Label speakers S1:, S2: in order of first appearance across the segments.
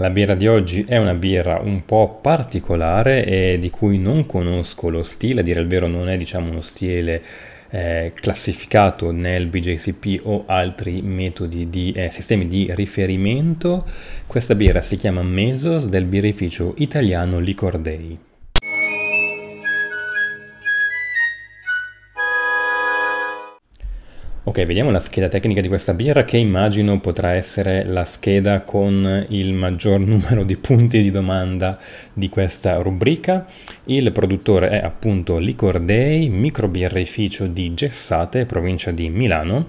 S1: La birra di oggi è una birra un po' particolare e di cui non conosco lo stile, a dire il vero non è diciamo uno stile eh, classificato nel BJCP o altri metodi di eh, sistemi di riferimento. Questa birra si chiama Mesos del birrificio italiano Licordei. Ok, vediamo la scheda tecnica di questa birra che immagino potrà essere la scheda con il maggior numero di punti di domanda di questa rubrica. Il produttore è appunto Licor microbirrificio di Gessate, provincia di Milano.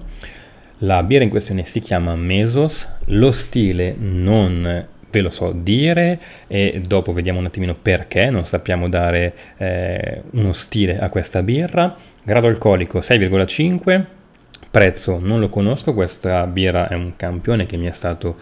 S1: La birra in questione si chiama Mesos, lo stile non ve lo so dire e dopo vediamo un attimino perché non sappiamo dare eh, uno stile a questa birra. Grado alcolico 6,5 prezzo non lo conosco, questa birra è un campione che mi è stato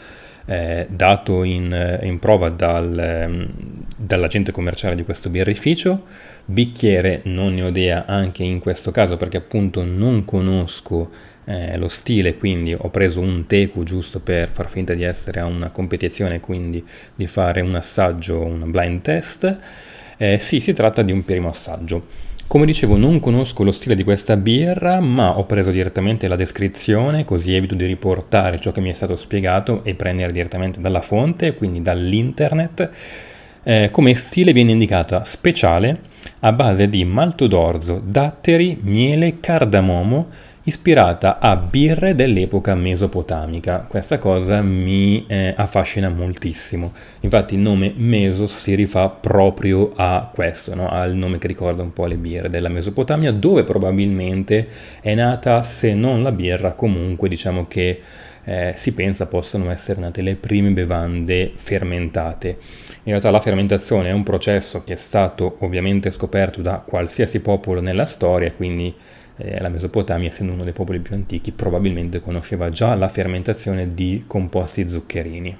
S1: eh, dato in, in prova dal, ehm, dall'agente commerciale di questo birrificio. Bicchiere non ne ho idea anche in questo caso perché appunto non conosco eh, lo stile, quindi ho preso un teku giusto per far finta di essere a una competizione, quindi di fare un assaggio, un blind test. Eh, sì, si tratta di un primo assaggio. Come dicevo non conosco lo stile di questa birra ma ho preso direttamente la descrizione così evito di riportare ciò che mi è stato spiegato e prendere direttamente dalla fonte quindi dall'internet. Eh, come stile viene indicata speciale a base di malto d'orzo, datteri, miele, cardamomo, ispirata a birre dell'epoca mesopotamica. Questa cosa mi eh, affascina moltissimo. Infatti il nome Mesos si rifà proprio a questo, no? al nome che ricorda un po' le birre della Mesopotamia, dove probabilmente è nata, se non la birra, comunque diciamo che eh, si pensa possano essere nate le prime bevande fermentate. In realtà la fermentazione è un processo che è stato ovviamente scoperto da qualsiasi popolo nella storia, quindi eh, la Mesopotamia, essendo uno dei popoli più antichi, probabilmente conosceva già la fermentazione di composti zuccherini.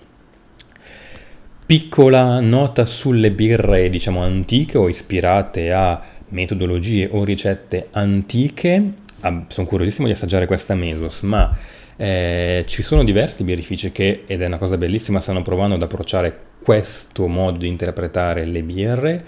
S1: Piccola nota sulle birre, diciamo, antiche o ispirate a metodologie o ricette antiche. Ah, sono curiosissimo di assaggiare questa Mesos, ma eh, ci sono diversi birrifici che, ed è una cosa bellissima, stanno provando ad approcciare questo modo di interpretare le birre.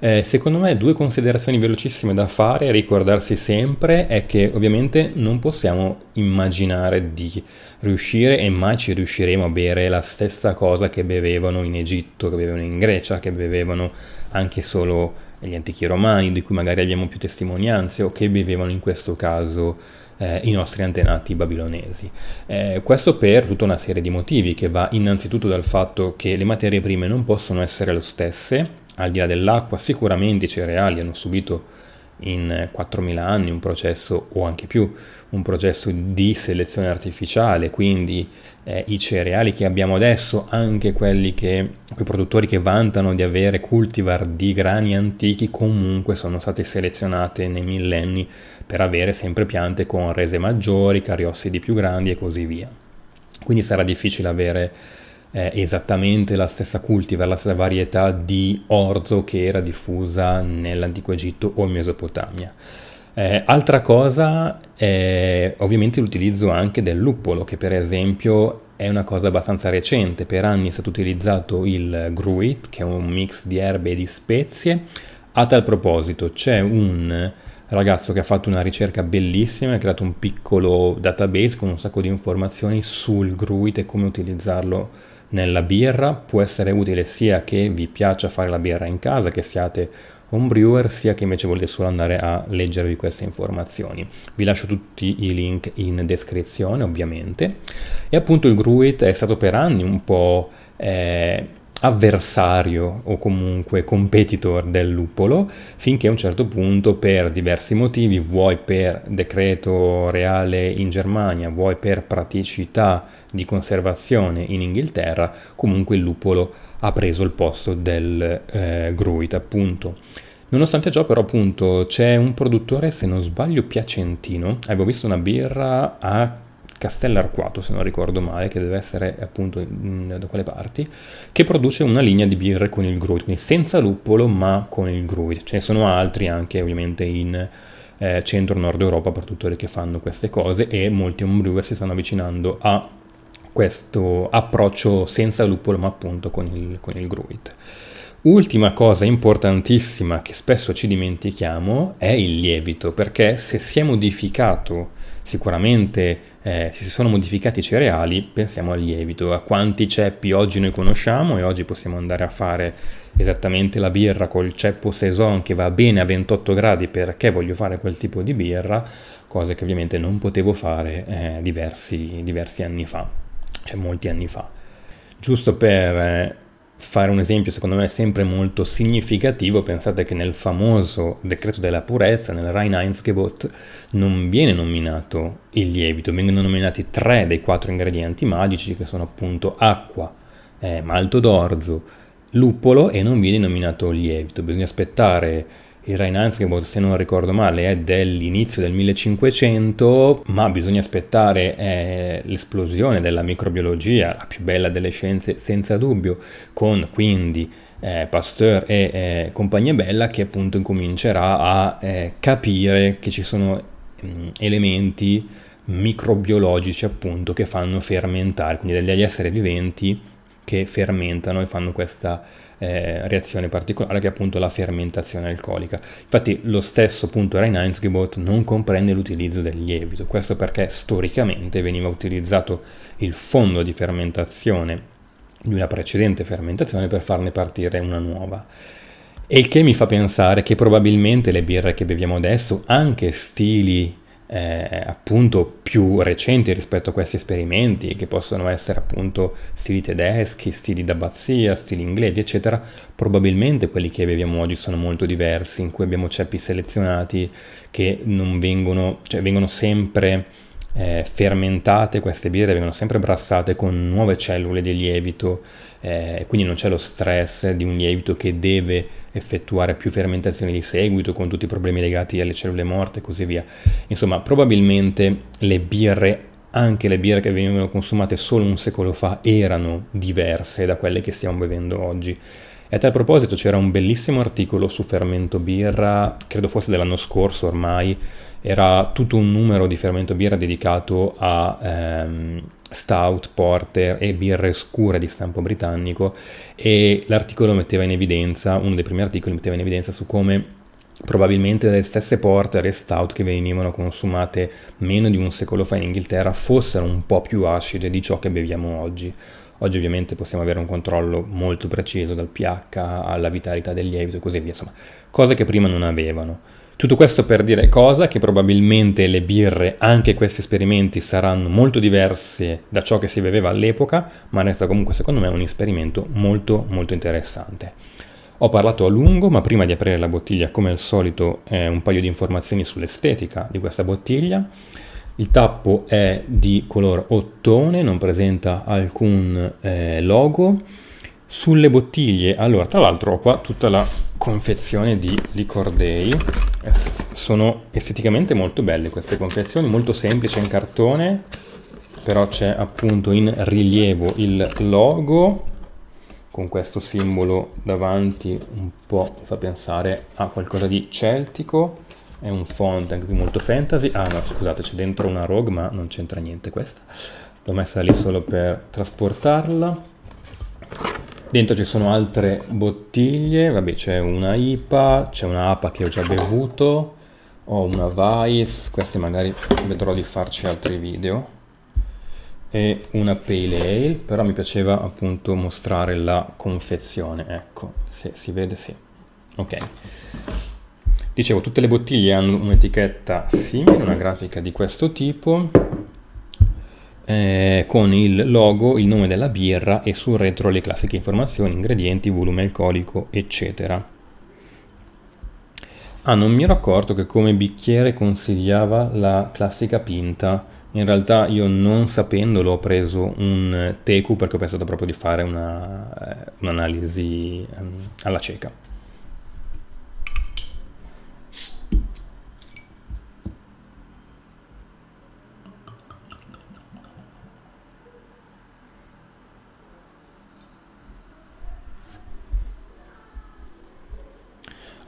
S1: Eh, secondo me due considerazioni velocissime da fare ricordarsi sempre è che ovviamente non possiamo immaginare di riuscire e mai ci riusciremo a bere la stessa cosa che bevevano in Egitto, che bevevano in Grecia, che bevevano anche solo gli antichi romani, di cui magari abbiamo più testimonianze, o che bevevano in questo caso eh, i nostri antenati babilonesi. Eh, questo per tutta una serie di motivi che va innanzitutto dal fatto che le materie prime non possono essere le stesse al di là dell'acqua, sicuramente i cereali hanno subito in 4.000 eh, anni un processo o anche più un processo di selezione artificiale quindi eh, i cereali che abbiamo adesso anche quelli che quei produttori che vantano di avere cultivar di grani antichi comunque sono state selezionate nei millenni per avere sempre piante con rese maggiori cariossidi più grandi e così via quindi sarà difficile avere eh, esattamente la stessa cultivar, la stessa varietà di orzo che era diffusa nell'antico Egitto o in Mesopotamia. Eh, altra cosa è ovviamente l'utilizzo anche del luppolo, che per esempio è una cosa abbastanza recente. Per anni è stato utilizzato il gruit, che è un mix di erbe e di spezie. A tal proposito c'è un ragazzo che ha fatto una ricerca bellissima, ha creato un piccolo database con un sacco di informazioni sul gruit e come utilizzarlo nella birra può essere utile sia che vi piaccia fare la birra in casa, che siate un brewer, sia che invece volete solo andare a leggervi queste informazioni. Vi lascio tutti i link in descrizione ovviamente. E appunto il Gruit è stato per anni un po'... Eh, avversario o comunque competitor del lupolo finché a un certo punto per diversi motivi vuoi per decreto reale in Germania vuoi per praticità di conservazione in Inghilterra comunque il lupolo ha preso il posto del eh, gruit appunto Nonostante ciò, però, appunto, c'è un produttore, se non sbaglio, piacentino. Avevo visto una birra a Castellarquato, se non ricordo male, che deve essere appunto in, da quelle parti, che produce una linea di birre con il Gruit, quindi senza luppolo ma con il Gruit. Ce ne sono altri anche ovviamente in eh, centro-nord Europa, produttori che fanno queste cose e molti homebrewer si stanno avvicinando a questo approccio senza luppolo ma appunto con il, con il Gruit. Ultima cosa importantissima che spesso ci dimentichiamo è il lievito, perché se si è modificato sicuramente eh, si sono modificati i cereali, pensiamo al lievito, a quanti ceppi oggi noi conosciamo e oggi possiamo andare a fare esattamente la birra col ceppo saison che va bene a 28 gradi perché voglio fare quel tipo di birra, cosa che ovviamente non potevo fare eh, diversi, diversi anni fa, cioè molti anni fa. Giusto per eh, fare un esempio secondo me sempre molto significativo, pensate che nel famoso decreto della purezza, nel rhein einz non viene nominato il lievito, vengono nominati tre dei quattro ingredienti magici che sono appunto acqua, eh, malto d'orzo, luppolo e non viene nominato il lievito. Bisogna aspettare il Rheinanzgebot, se non ricordo male, è dell'inizio del 1500, ma bisogna aspettare eh, l'esplosione della microbiologia, la più bella delle scienze senza dubbio, con quindi eh, Pasteur e eh, compagnia bella che appunto incomincerà a eh, capire che ci sono mh, mm, elementi microbiologici appunto che fanno fermentare, quindi degli esseri viventi che fermentano e fanno questa eh, reazione particolare che è appunto la fermentazione alcolica. Infatti lo stesso appunto Reinheitsgebot non comprende l'utilizzo del lievito, questo perché storicamente veniva utilizzato il fondo di fermentazione di una precedente fermentazione per farne partire una nuova. E il che mi fa pensare che probabilmente le birre che beviamo adesso, anche stili eh, appunto più recenti rispetto a questi esperimenti, che possono essere appunto stili tedeschi, stili d'abbazia, stili inglesi, eccetera, probabilmente quelli che beviamo oggi sono molto diversi, in cui abbiamo ceppi selezionati che non vengono, cioè vengono sempre eh, fermentate queste birre vengono sempre brassate con nuove cellule di lievito, eh, quindi non c'è lo stress di un lievito che deve effettuare più fermentazioni di seguito con tutti i problemi legati alle cellule morte e così via. Insomma, probabilmente le birre anche le birre che venivano consumate solo un secolo fa erano diverse da quelle che stiamo bevendo oggi. E a tal proposito c'era un bellissimo articolo su fermento birra, credo fosse dell'anno scorso ormai, era tutto un numero di fermento birra dedicato a ehm, stout, porter e birre scure di stampo britannico e l'articolo metteva in evidenza, uno dei primi articoli metteva in evidenza su come probabilmente le stesse porter e stout che venivano consumate meno di un secolo fa in Inghilterra fossero un po' più acide di ciò che beviamo oggi. Oggi ovviamente possiamo avere un controllo molto preciso dal pH alla vitalità del lievito e così via, insomma, cose che prima non avevano. Tutto questo per dire cosa? Che probabilmente le birre, anche questi esperimenti, saranno molto diversi da ciò che si beveva all'epoca, ma resta comunque secondo me un esperimento molto molto interessante. Ho parlato a lungo, ma prima di aprire la bottiglia, come al solito, eh, un paio di informazioni sull'estetica di questa bottiglia. Il tappo è di color ottone, non presenta alcun eh, logo sulle bottiglie allora tra l'altro ho qua tutta la confezione di Licor Day eh, sono esteticamente molto belle queste confezioni molto semplice in cartone però c'è appunto in rilievo il logo con questo simbolo davanti un po' mi fa pensare a qualcosa di celtico è un font anche qui molto fantasy ah no scusate c'è dentro una rogue ma non c'entra niente questa l'ho messa lì solo per trasportarla Dentro ci sono altre bottiglie, vabbè c'è una IPA, c'è una APA che ho già bevuto, ho una Vice, queste magari vedrò di farci altri video, e una Pale Ale, però mi piaceva appunto mostrare la confezione, ecco, se si vede sì. Ok. Dicevo, tutte le bottiglie hanno un'etichetta simile, una grafica di questo tipo, eh, con il logo, il nome della birra e sul retro le classiche informazioni, ingredienti, volume alcolico, eccetera. Ah, non mi ero accorto che come bicchiere consigliava la classica pinta. In realtà io non sapendolo ho preso un eh, teku perché ho pensato proprio di fare una, eh, un'analisi ehm, alla cieca.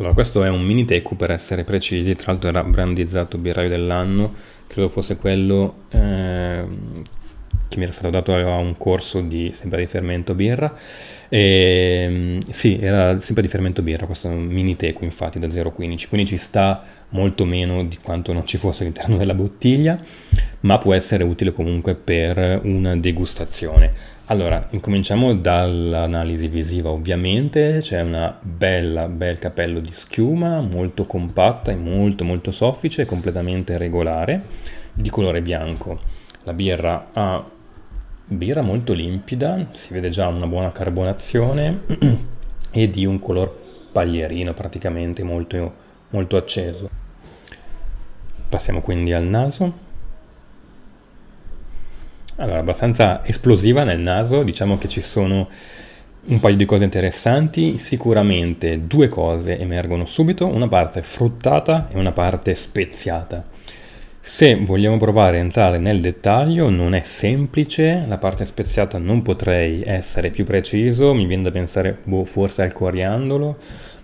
S1: Allora, questo è un mini Teku per essere precisi, tra l'altro era brandizzato birraio dell'anno, credo fosse quello eh, che mi era stato dato a un corso di, sempre di fermento birra. E, ehm, sì, era sempre di fermento birra, questo è un mini teco infatti da 0,15, quindi ci sta molto meno di quanto non ci fosse all'interno della bottiglia, ma può essere utile comunque per una degustazione. Allora, incominciamo dall'analisi visiva, ovviamente c'è una bella, bel capello di schiuma, molto compatta e molto molto soffice, completamente regolare, di colore bianco. La birra ha birra molto limpida, si vede già una buona carbonazione e di un color paglierino praticamente molto, molto acceso. Passiamo quindi al naso. Allora, abbastanza esplosiva nel naso, diciamo che ci sono un paio di cose interessanti, sicuramente due cose emergono subito, una parte fruttata e una parte speziata. Se vogliamo provare a entrare nel dettaglio non è semplice, la parte speziata non potrei essere più preciso, mi viene da pensare boh, forse al coriandolo,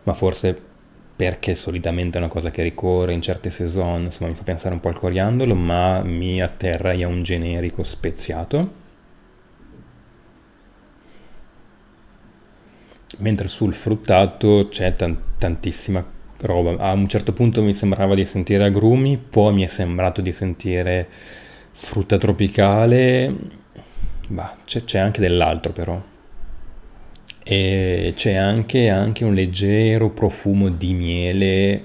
S1: ma forse perché solitamente è una cosa che ricorre in certe saison, insomma mi fa pensare un po' al coriandolo, ma mi atterrei a un generico speziato. Mentre sul fruttato c'è tan- tantissima roba. A un certo punto mi sembrava di sentire agrumi, poi mi è sembrato di sentire frutta tropicale, bah, c'è, c'è anche dell'altro però e c'è anche, anche, un leggero profumo di miele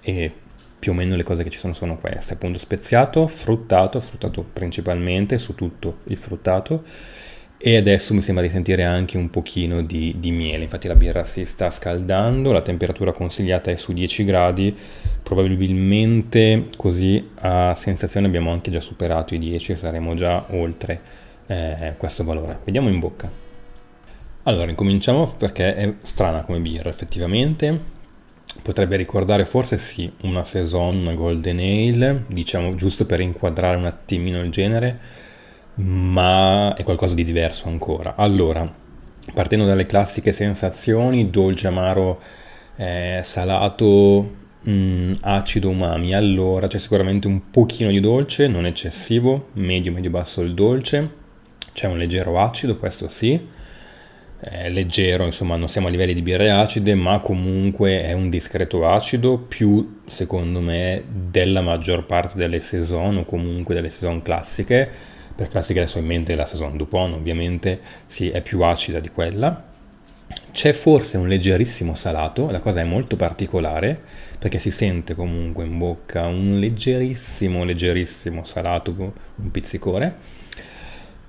S1: e più o meno le cose che ci sono sono queste appunto speziato, fruttato, fruttato principalmente su tutto il fruttato e adesso mi sembra di sentire anche un pochino di, di miele infatti la birra si sta scaldando la temperatura consigliata è su 10 gradi probabilmente così a sensazione abbiamo anche già superato i 10 saremo già oltre eh, questo valore vediamo in bocca allora, incominciamo perché è strana come birra, effettivamente. Potrebbe ricordare forse sì una Saison Golden Ale, diciamo giusto per inquadrare un attimino il genere, ma è qualcosa di diverso ancora. Allora, partendo dalle classiche sensazioni, dolce, amaro, eh, salato, mh, mm, acido, umami, allora c'è sicuramente un pochino di dolce, non eccessivo, medio, medio basso il dolce, c'è un leggero acido, questo sì leggero, insomma non siamo a livelli di birre acide, ma comunque è un discreto acido più, secondo me, della maggior parte delle saison o comunque delle saison classiche. Per classiche adesso in mente la saison Dupont, ovviamente sì, è più acida di quella. C'è forse un leggerissimo salato, la cosa è molto particolare perché si sente comunque in bocca un leggerissimo, leggerissimo salato, un pizzicore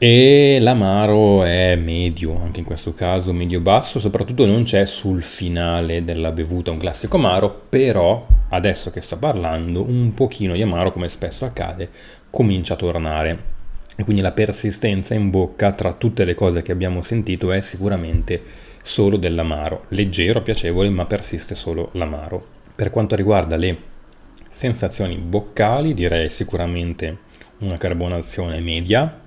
S1: e l'amaro è medio, anche in questo caso medio-basso, soprattutto non c'è sul finale della bevuta un classico amaro, però adesso che sto parlando un pochino di amaro, come spesso accade, comincia a tornare. E quindi la persistenza in bocca tra tutte le cose che abbiamo sentito è sicuramente solo dell'amaro, leggero, piacevole, ma persiste solo l'amaro. Per quanto riguarda le sensazioni boccali, direi sicuramente una carbonazione media,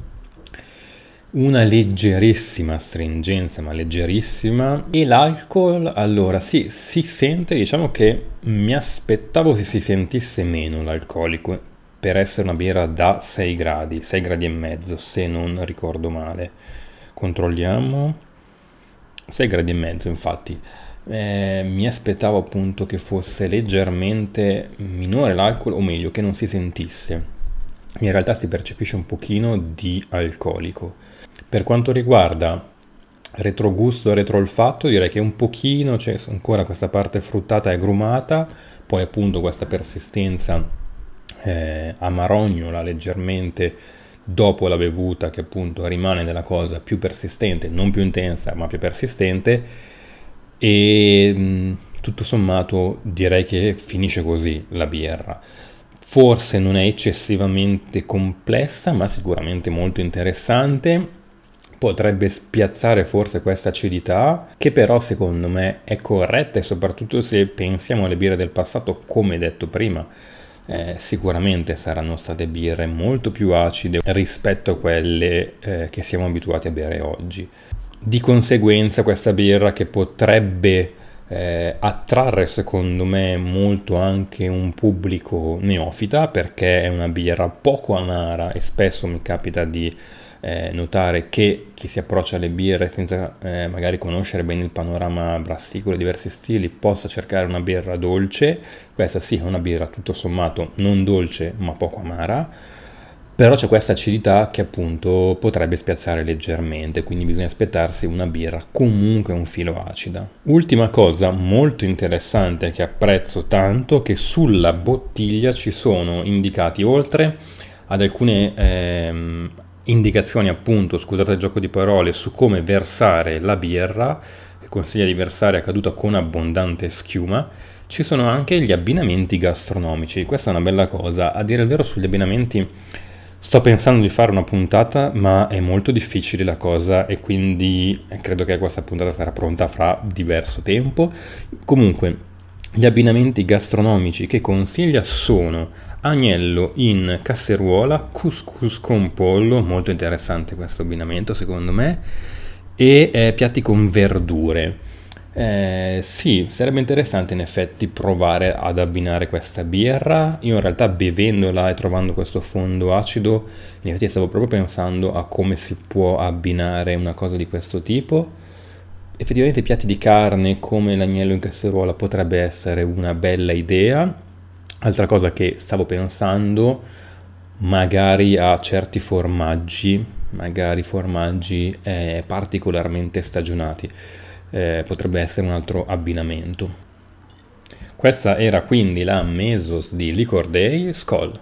S1: una leggerissima stringenza, ma leggerissima. E l'alcol, allora, sì, si sente, diciamo che mi aspettavo che si sentisse meno l'alcolico per essere una birra da 6 gradi, 6 gradi e mezzo, se non ricordo male. Controlliamo. 6 gradi e mezzo, infatti. Eh, mi aspettavo appunto che fosse leggermente minore l'alcol, o meglio, che non si sentisse. In realtà si percepisce un pochino di alcolico per quanto riguarda retrogusto e retrolfatto, direi che un pochino c'è ancora questa parte fruttata e grumata, poi appunto questa persistenza eh, amarognola leggermente dopo la bevuta che appunto rimane nella cosa più persistente, non più intensa ma più persistente e tutto sommato direi che finisce così la birra. Forse non è eccessivamente complessa ma sicuramente molto interessante potrebbe spiazzare forse questa acidità, che però secondo me è corretta e soprattutto se pensiamo alle birre del passato, come detto prima, eh, sicuramente saranno state birre molto più acide rispetto a quelle eh, che siamo abituati a bere oggi. Di conseguenza questa birra che potrebbe eh, attrarre secondo me molto anche un pubblico neofita perché è una birra poco amara e spesso mi capita di eh, notare che chi si approccia alle birre senza eh, magari conoscere bene il panorama brassicolo e diversi stili possa cercare una birra dolce, questa sì è una birra tutto sommato non dolce ma poco amara però c'è questa acidità che appunto potrebbe spiazzare leggermente, quindi bisogna aspettarsi una birra comunque un filo acida. Ultima cosa molto interessante che apprezzo tanto, che sulla bottiglia ci sono indicati oltre ad alcune ehm, indicazioni appunto, scusate il gioco di parole, su come versare la birra, consiglia di versare a caduta con abbondante schiuma, ci sono anche gli abbinamenti gastronomici, questa è una bella cosa, a dire il vero sugli abbinamenti Sto pensando di fare una puntata, ma è molto difficile la cosa e quindi eh, credo che questa puntata sarà pronta fra diverso tempo. Comunque, gli abbinamenti gastronomici che consiglia sono agnello in casseruola, couscous con pollo, molto interessante questo abbinamento secondo me, e eh, piatti con verdure. Eh, sì, sarebbe interessante in effetti provare ad abbinare questa birra. Io in realtà bevendola e trovando questo fondo acido, in effetti stavo proprio pensando a come si può abbinare una cosa di questo tipo. Effettivamente piatti di carne come l'agnello in casseruola potrebbe essere una bella idea. Altra cosa che stavo pensando, magari a certi formaggi, magari formaggi eh, particolarmente stagionati eh, potrebbe essere un altro abbinamento. Questa era quindi la Mesos di Licor Day Skoll.